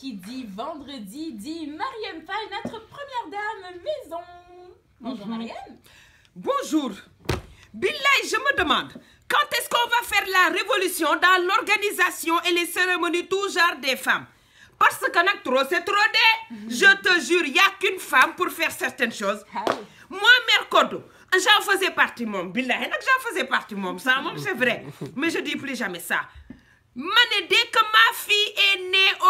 qui dit vendredi dit Mariam Fall, notre première dame maison. Bonjour mm Bonjour. Billai je me demande, quand est-ce qu'on va faire la révolution dans l'organisation et les cérémonies tout genre des femmes Parce que a trop c'est trop des mhm. Je te jure, il n'y a qu'une femme pour faire certaines choses. Ah Moi, Mère j'en faisais partie, mon. Billai j'en faisais partie, mon. Ça, c'est vrai. Mais je dis plus jamais ça. Mané, dès que ma fille est née au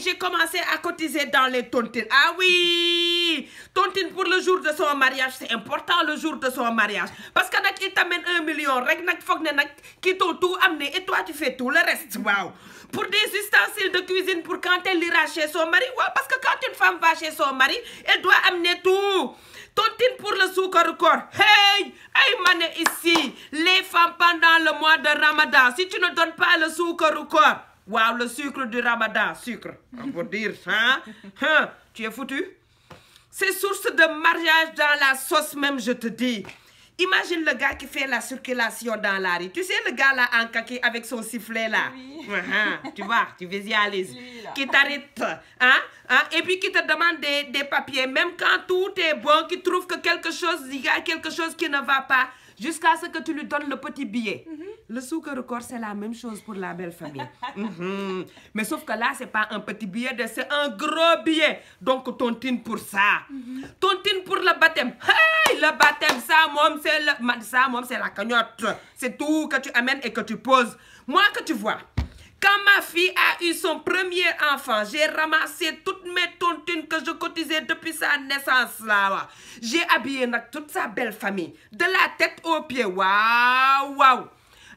j'ai commencé à cotiser dans les tontines. Ah oui Tontine pour le jour de son mariage, c'est important le jour de son mariage. Parce que nak, il t'amène un million, rek nak, faut que t'ont tout amené et toi tu fais tout le reste. Pour des ustensiles de cuisine pour quand elle ira chez son mari. parce que quand une femme va chez son mari, elle doit amener tout. Tontine pour le sucre corps. Hey Hey ici, les femmes pendant le mois de Ramadan, si tu ne donnes pas le sucre corps, Waouh, le sucre du ramadan sucre pour dire hein? hein tu es foutu c'est source de mariage dans la sauce même je te dis imagine le gars qui fait la circulation dans la rue tu sais le gars là en kaki avec son sifflet là oui. Hein? tu vois tu visualises qui t'arrête hein, hein, et puis qui te demande des, des papiers même quand tout est bon qui trouve que quelque chose il y a quelque chose qui ne va pas jusqu'à ce que tu lui donnes le petit billet. Mm-hmm. Le souk record, c'est la même chose pour la belle famille. Mm-hmm. Mais sauf que là, c'est pas un petit billet, c'est un gros billet. Donc, tontine pour ça. Mm-hmm. Tontine pour le baptême. le baptême, ça, c'est la... ça, c'est la cagnotte. C'est tout que tu amènes et que tu poses. Moi, que tu vois, quand ma fille a eu son premier enfant, j'ai ramassé toutes mes tontines que je cotisais depuis sa naissance là. J'ai habillé toute sa belle famille, de la tête aux pieds. Waouh, waouh.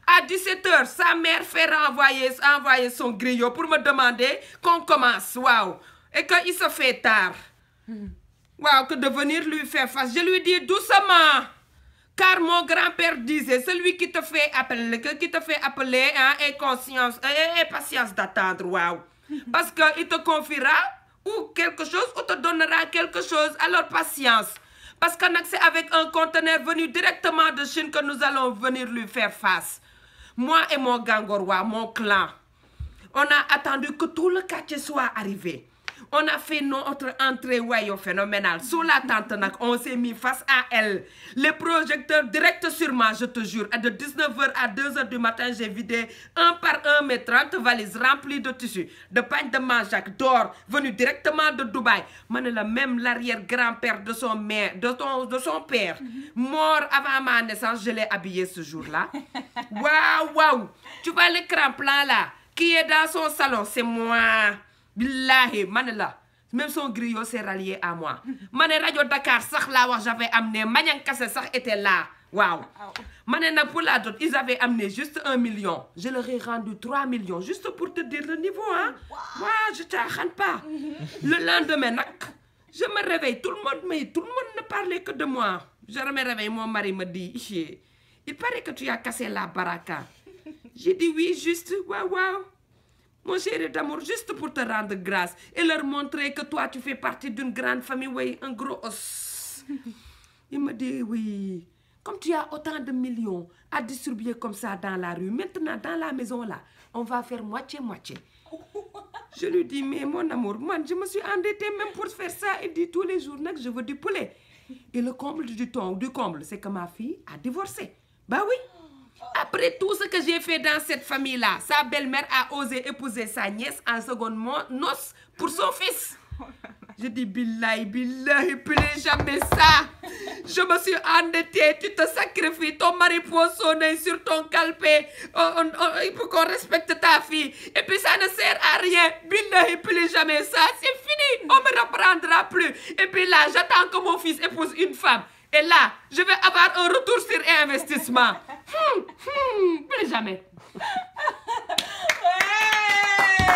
À 17h, sa mère fait renvoyer, envoyer son griot pour me demander qu'on commence. Waouh. Et qu'il se fait tard. Hmm. Waouh, que de venir lui faire face. Je lui dis doucement. Car mon grand-père disait, celui qui te fait appeler, qui te fait appeler hein, conscience, et, patience d'attendre, Parce qu'il te confiera ou quelque chose, ou te donnera quelque chose, alors patience. Parce qu'en accès avec un conteneur venu directement de Chine que nous allons venir lui faire face. Moi et mon gangorwa, mon clan, on a attendu que tout le quartier soit arrivé. On a fait notre entrée wayo phénoménale. Sous la tente, on s'est mis face à elle. Les projecteurs direct sur moi, je te jure. De 19h à 2h du matin, j'ai vidé un par un mes 30 valises remplies de tissus, de pagnes de manjac, d'or, venus directement de Dubaï. même l'arrière-grand-père de son mère, de, de son père, mort avant ma naissance, je l'ai habillé ce jour-là. Waouh, waouh! Tu vois l'écran plan là, qui est dans son salon, c'est moi. Billahi, Manela, même son griot s'est rallié à moi Mané radio Dakar ça là où j'avais amené magnan Kassé ça était là Waouh Mané Napoléon ils avaient amené juste un million je leur ai rendu trois millions juste pour te dire le niveau hein. moi je t'arrête pas le lendemain je me réveille tout le monde mais tout le monde ne parlait que de moi je me réveille mon mari me dit il paraît que tu as cassé la baraka j'ai dit oui juste waouh, waouh mon chéri d'amour, juste pour te rendre grâce et leur montrer que toi, tu fais partie d'une grande famille, oui, un gros os. Il me dit, oui, comme tu as autant de millions à distribuer comme ça dans la rue, maintenant, dans la maison, là, on va faire moitié-moitié. Je lui dis, mais mon amour, moi, je me suis endettée même pour faire ça. Il dit, tous les jours, que je veux du poulet. Et le comble du ton, du comble, c'est que ma fille a divorcé. Bah oui. Après tout ce que j'ai fait dans cette famille-là, sa belle-mère a osé épouser sa nièce en seconde noce pour son fils. Je dis billahi, billahi, plus jamais ça. Je me suis endettée, tu te sacrifies, ton mari pour son sur ton calpé oh, oh, oh, faut qu'on respecte ta fille. Et puis ça ne sert à rien. Billahi, plus jamais ça. C'est fini, on ne me reprendra plus. Et puis là, j'attends que mon fils épouse une femme. Et là, je vais avoir un retour sur investissement. hum, hum, plus jamais.